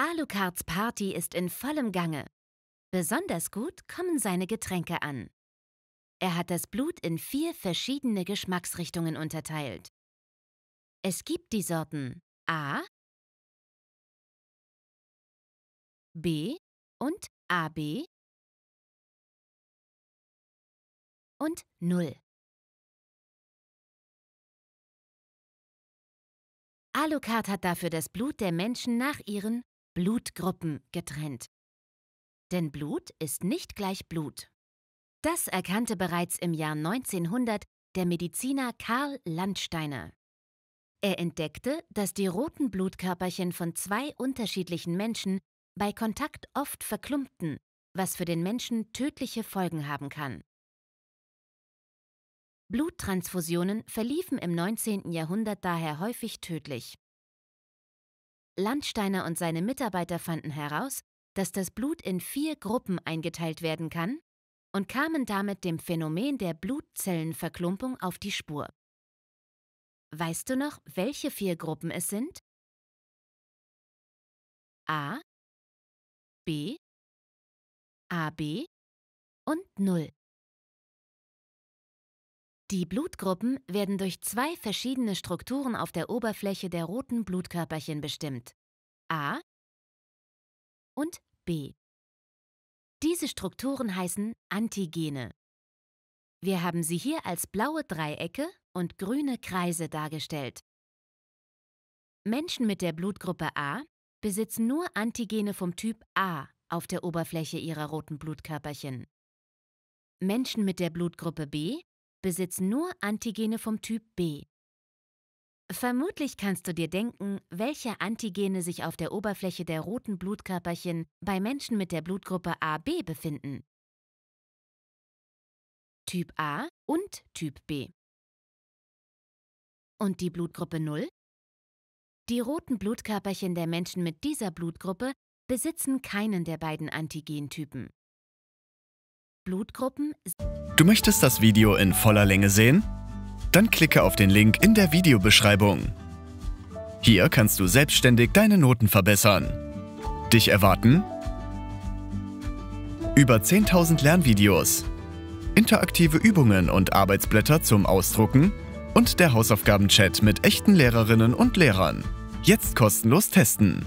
Alucards Party ist in vollem Gange. Besonders gut kommen seine Getränke an. Er hat das Blut in vier verschiedene Geschmacksrichtungen unterteilt. Es gibt die Sorten A, B und AB und 0. Alucard hat dafür das Blut der Menschen nach ihren Blutgruppen getrennt. Denn Blut ist nicht gleich Blut. Das erkannte bereits im Jahr 1900 der Mediziner Karl Landsteiner. Er entdeckte, dass die roten Blutkörperchen von zwei unterschiedlichen Menschen bei Kontakt oft verklumpten, was für den Menschen tödliche Folgen haben kann. Bluttransfusionen verliefen im 19. Jahrhundert daher häufig tödlich. Landsteiner und seine Mitarbeiter fanden heraus, dass das Blut in vier Gruppen eingeteilt werden kann und kamen damit dem Phänomen der Blutzellenverklumpung auf die Spur. Weißt du noch, welche vier Gruppen es sind? A, B, AB und 0. Die Blutgruppen werden durch zwei verschiedene Strukturen auf der Oberfläche der roten Blutkörperchen bestimmt. A und B. Diese Strukturen heißen Antigene. Wir haben sie hier als blaue Dreiecke und grüne Kreise dargestellt. Menschen mit der Blutgruppe A besitzen nur Antigene vom Typ A auf der Oberfläche ihrer roten Blutkörperchen. Menschen mit der Blutgruppe B besitzen nur Antigene vom Typ B. Vermutlich kannst du dir denken, welche Antigene sich auf der Oberfläche der roten Blutkörperchen bei Menschen mit der Blutgruppe AB befinden. Typ A und Typ B. Und die Blutgruppe 0? Die roten Blutkörperchen der Menschen mit dieser Blutgruppe besitzen keinen der beiden Antigentypen. Blutgruppen Du möchtest das Video in voller Länge sehen? Dann klicke auf den Link in der Videobeschreibung. Hier kannst du selbstständig deine Noten verbessern. Dich erwarten über 10.000 Lernvideos, interaktive Übungen und Arbeitsblätter zum Ausdrucken und der Hausaufgabenchat mit echten Lehrerinnen und Lehrern. Jetzt kostenlos testen!